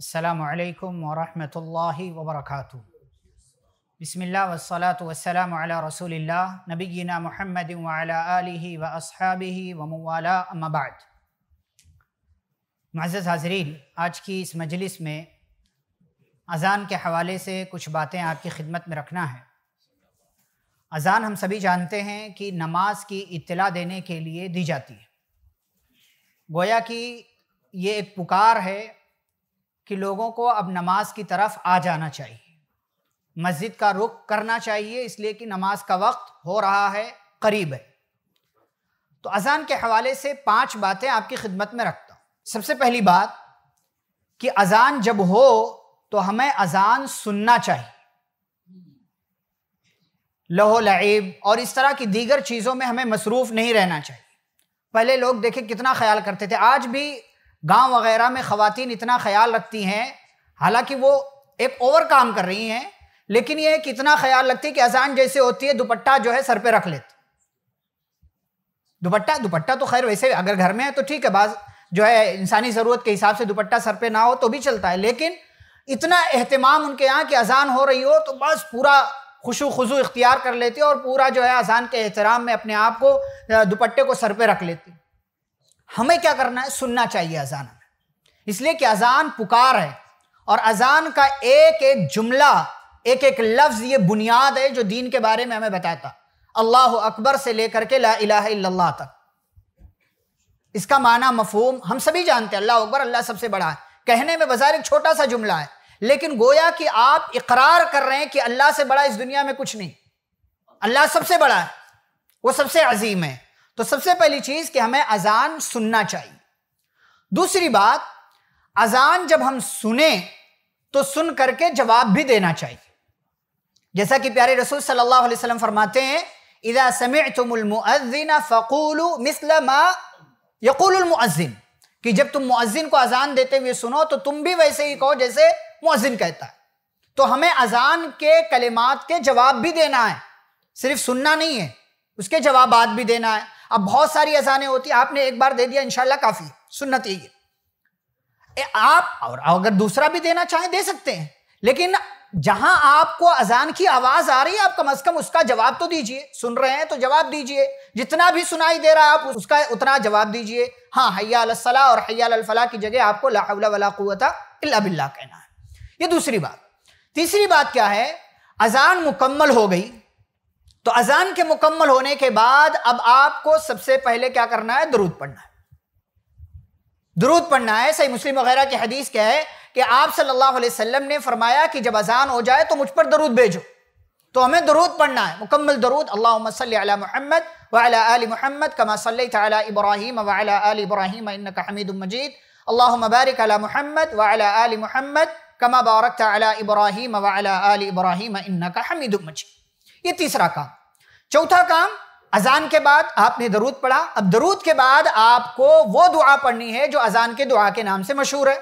अल्लाम वरहमल वबरक बसमिल्ल वसलात वसलाम रसूल नबीना महमद वली व असहाबी वमवाला अम्माबाद मज़ हाजरीन आज की इस मजलिस में अज़ान के हवाले से कुछ बातें आपकी खिदमत में रखना है अज़ान हम सभी जानते हैं कि नमाज की इत्तला देने के लिए दी जाती है गोया कि ये एक पुकार है कि लोगों को अब नमाज की तरफ आ जाना चाहिए मस्जिद का रुख करना चाहिए इसलिए कि नमाज का वक्त हो रहा है करीब है तो अजान के हवाले से पांच बातें आपकी खिदमत में रखता हूँ सबसे पहली बात कि अजान जब हो तो हमें अजान सुनना चाहिए लहो लैब और इस तरह की दीगर चीज़ों में हमें मसरूफ़ नहीं रहना चाहिए पहले लोग देखे कितना ख्याल करते थे आज भी गांव वगैरह में खातन इतना ख्याल रखती हैं हालांकि वो एक ओवर काम कर रही हैं लेकिन ये कितना ख्याल रखती है कि अजान जैसे होती है दुपट्टा जो है सर पे रख लेती दुपट्टा दुपट्टा तो खैर वैसे अगर घर में है तो ठीक है बाज जो है इंसानी ज़रूरत के हिसाब से दुपट्टा सर पे ना हो तो भी चलता है लेकिन इतना अहतमाम उनके यहाँ कि अजान हो रही हो तो बस पूरा खुशु खुशु इख्तियार कर लेती और पूरा जो है अजान के एहतराम में अपने आप को दुपट्टे को सर पे रख लेती हमें क्या करना है सुनना चाहिए अजान इसलिए कि अजान पुकार है और अजान का एक एक जुमला एक एक लफ्ज़ ये बुनियाद है जो दीन के बारे में हमें बताता अल्लाह अकबर से लेकर के ला इला तक इसका माना मफहम हम सभी जानते हैं अल्लाह अकबर अल्लाह सबसे बड़ा है कहने में बाजार एक छोटा सा जुमला है लेकिन गोया कि आप इकरार कर रहे हैं कि अल्लाह से बड़ा इस दुनिया में कुछ नहीं अल्लाह सबसे बड़ा है वो सबसे अजीम है तो सबसे पहली चीज कि हमें अजान सुनना चाहिए दूसरी बात अजान जब हम सुने तो सुन करके जवाब भी देना चाहिए जैसा कि प्यारे रसूल सल्लल्लाहु अलैहि वसल्लम फरमाते हैं इदा समितुमुअजिन फ़कूल मिसल मा मुअज्जिन कि जब तुम मुअज्जिन को अजान देते हुए सुनो तो तुम भी वैसे ही कहो जैसे मुअज्जिन कहता है तो हमें अजान के कलिमात के जवाब भी देना है सिर्फ सुनना नहीं है उसके जवाब भी देना है अब बहुत सारी अजानें होती आपने एक बार दे दिया इंशाला काफ़ी सुन्नत यही है आप और अगर दूसरा भी देना चाहें दे सकते हैं लेकिन जहां आपको अजान की आवाज आ रही है आप कम अज कम उसका जवाब तो दीजिए सुन रहे हैं तो जवाब दीजिए जितना भी सुनाई दे रहा है आप उसका उतना जवाब दीजिए हाँ हयासला और हयालफला की जगह आपको लावलाता बिल्ला कहना है ये दूसरी बात तीसरी बात क्या है अजान मुकम्मल हो गई तो अजान के मुकम्मल होने के बाद अब आपको सबसे पहले क्या करना है दरूद पढ़ना है दरूद पढ़ना है सही मुस्लिम वगैरह की हदीस क्या है कि आप सल्लल्लाहु अलैहि वसल्लम ने फरमाया कि जब अजान हो जाए तो मुझ पर दरूद भेजो तो हमें दरूद पढ़ना है मुकम्मल दरूद अल्लाह महमद वाली महमद कमा सल इब्राहिम वाली इब्राहिम हमीद मजीद अल्लाह मबारक अला महमद वाल महमद कमा बारक इब्राहिम वाली इब्राहिम हमीद मजीद ये तीसरा काम चौथा काम अजान के बाद आपने दरूद पढ़ा अब दरूद के बाद आपको वो दुआ पढ़नी है जो अजान के दुआ के नाम से मशहूर है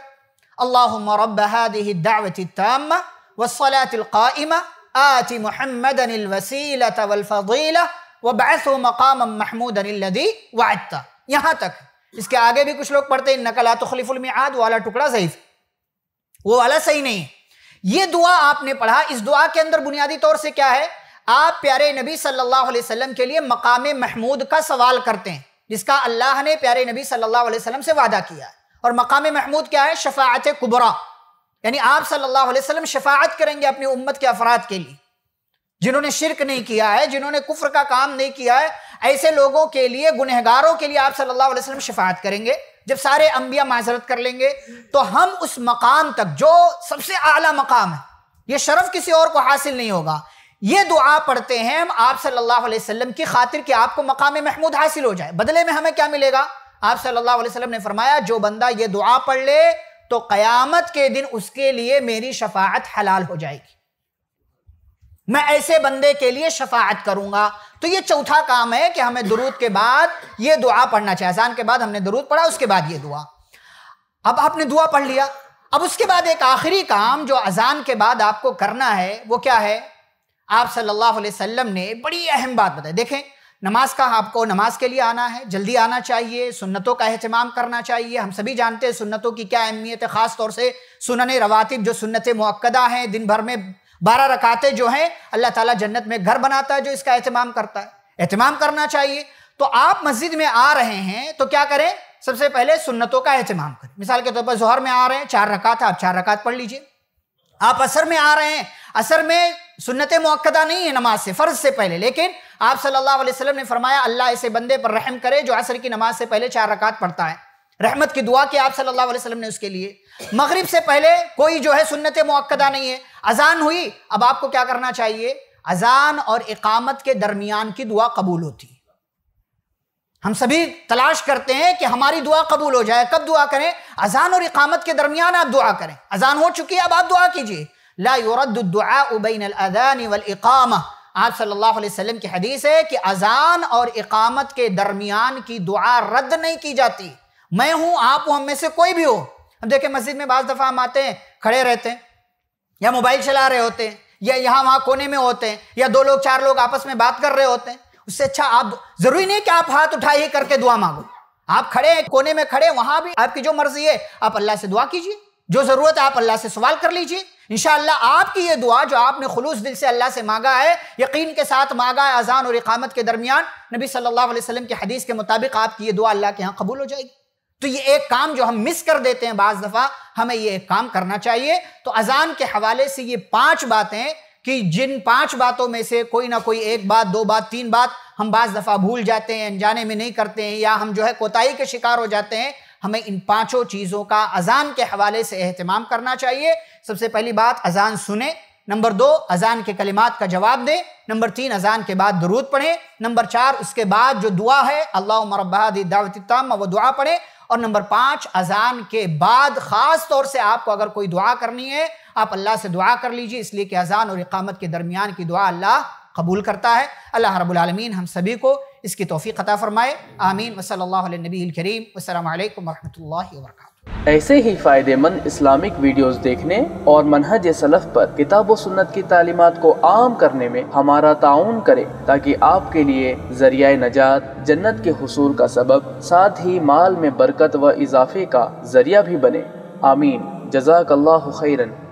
अल्लाह रबादिदावतम वसलातिलकाम आति महमद वसीलत वलफ़ीला वबैस मकाम महमूद अनिलदी वायता यहाँ तक इसके आगे भी कुछ लोग पढ़ते हैं नकला तखलीफुलमियाद वाला टुकड़ा सही वो वाला सही नहीं ये दुआ आपने पढ़ा इस दुआ के अंदर बुनियादी तौर से क्या है आप प्यारे नबी सल्लल्लाहु अलैहि वसल्लम के लिए मकाम महमूद का सवाल करते हैं जिसका अल्लाह ने प्यारे नबी सल्लल्लाहु अलैहि वसल्लम से वादा किया है और मकाम महमूद क्या है शफात कुबरा यानी आप सल्लल्लाहु अलैहि वसल्लम शफात करेंगे अपनी उम्मत के अफराद के लिए जिन्होंने शिरक नहीं किया है जिन्होंने कुफ्र का काम नहीं किया है ऐसे लोगों के लिए गुनहगारों के लिए आप सल्लल्लाहु अलैहि वसल्लम शफात करेंगे जब सारे अम्बिया माजरत कर लेंगे तो हम उस मकाम तक जो सबसे आला मकाम है ये शरफ किसी और को हासिल नहीं होगा ये दुआ पढ़ते हैं हम आप सल्लल्लाहु अलैहि वसल्लम की खातिर कि आपको मकाम महमूद हासिल हो जाए बदले में हमें क्या मिलेगा आप सल्लल्लाहु अलैहि वसल्लम ने फरमाया जो बंदा ये दुआ पढ़ ले तो कयामत के दिन उसके लिए मेरी शफात हलाल हो जाएगी मैं ऐसे बंदे के लिए शफात करूंगा तो ये चौथा काम है कि हमें दरूद के बाद ये दुआ पढ़ना चाहिए अजान के बाद हमने दरूद पढ़ा उसके बाद ये दुआ अब आपने दुआ पढ़ लिया अब उसके बाद एक आखिरी काम जो अजान के बाद आपको करना है वो क्या है आप सल्लल्लाहु अलैहि वसल्लम ने बड़ी अहम बात बताई देखें नमाज का आपको नमाज के लिए आना है जल्दी आना चाहिए सुन्नतों का अहतमाम करना चाहिए हम सभी जानते हैं सुन्नतों की क्या अहमियत है ख़ास तौर से सुनन रवातिब जो सुन्नत मक्दा हैं दिन भर में बारह रकाते जो हैं अल्लाह ताला जन्नत में घर बनाता है जो इसका अहतमाम करता है अहतमाम करना चाहिए तो आप मस्जिद में आ रहे हैं तो क्या करें सबसे पहले सुन्नतों का अहतमाम करें मिसाल के तौर पर जहर में आ रहे हैं चार रकात है आप चार रकात पढ़ लीजिए आप असर में आ रहे हैं असर में सुन्नत मौक़दा नहीं है नमाज से फ़र्ज से पहले लेकिन आप सल्लल्लाहु अलैहि वसल्लम ने फरमाया अल्लाह ऐसे बंदे पर रहम करे जो असर की नमाज से पहले चार रकात पढ़ता है रहमत की दुआ की आप सल्लल्लाहु अलैहि वसल्लम ने उसके लिए मगरिब से पहले कोई जो है सुन्नत मौक़दा नहीं है अजान हुई अब आपको क्या करना चाहिए अजान और इकामत के दरमियान की दुआ कबूल होती हम सभी तलाश करते हैं कि हमारी दुआ कबूल हो जाए कब दुआ करें अजान और इकामत के दरमियान आप दुआ करें अजान हो चुकी है अब आप दुआ कीजिए ला युरदुआबैन अदान वलकामा आप सल्लल्लाहु अलैहि वसल्लम की हदीस है कि अजान और इकामत के दरमियान की दुआ रद्द नहीं की जाती मैं हूं आप हूं हम में से कोई भी हो हम देखे मस्जिद में बाज़ दफ़ा हम आते हैं खड़े रहते हैं या मोबाइल चला रहे होते हैं या यहाँ वहाँ कोने में होते हैं या दो लोग चार लोग आपस में बात कर रहे होते हैं उससे अच्छा आप जरूरी नहीं कि आप हाथ उठाइए करके दुआ मांगो आप खड़े हैं कोने में खड़े वहां भी आपकी जो मर्जी है आप अल्लाह से दुआ कीजिए जो ज़रूरत है आप अल्लाह से सवाल कर लीजिए इन आपकी ये दुआ जो आपने खलूस दिल से अल्लाह से मांगा है यकीन के साथ मांगा है अजान और इकामत के दरमियान नबी सल्लल्लाहु अलैहि वसल्लम की हदीस के मुताबिक आपकी ये दुआ अल्लाह के यहाँ कबूल हो जाएगी तो ये एक काम जो हम मिस कर देते हैं बाज़ दफ़ा हमें ये एक काम करना चाहिए तो अजान के हवाले से ये पाँच बातें कि जिन पाँच बातों में से कोई ना कोई एक बात दो बात तीन बात हम बाज़ दफ़ा भूल जाते हैं अनजाने में नहीं करते हैं या हम जो है कोताही के शिकार हो जाते हैं हमें इन पांचों चीज़ों का अजान के हवाले से अहतमाम करना चाहिए सबसे पहली बात अजान सुने नंबर दो अजान के कलिमात का जवाब दें नंबर तीन अजान के बाद दरूद पढ़ें नंबर चार उसके बाद जो दुआ है अल्लाह मरबादी दावत तम वो दुआ पढ़ें और नंबर पाँच अजान के बाद ख़ास तौर से आपको अगर कोई दुआ करनी है आप अल्लाह से दुआ कर लीजिए इसलिए कि अजान और इकामत के दरमियान की दुआ अल्लाह कबूल करता है अल्लाह रबालमीन हम सभी को इसकी तोफ़ी ख़ता फ़रमाए आमीन वसल नबी करीम अल्लाम वरहमल वर्क ऐसे ही फ़ायदेमंद इस्लामिक वीडियोस देखने और मनहज सलफ़ पर किताब सुन्नत की तालीमत को आम करने में हमारा ताउन करें ताकि आपके लिए जरिया नजात जन्नत के हसूल का सबब साथ ही माल में बरकत व इजाफे का जरिया भी बने आमीन जजाक खैरन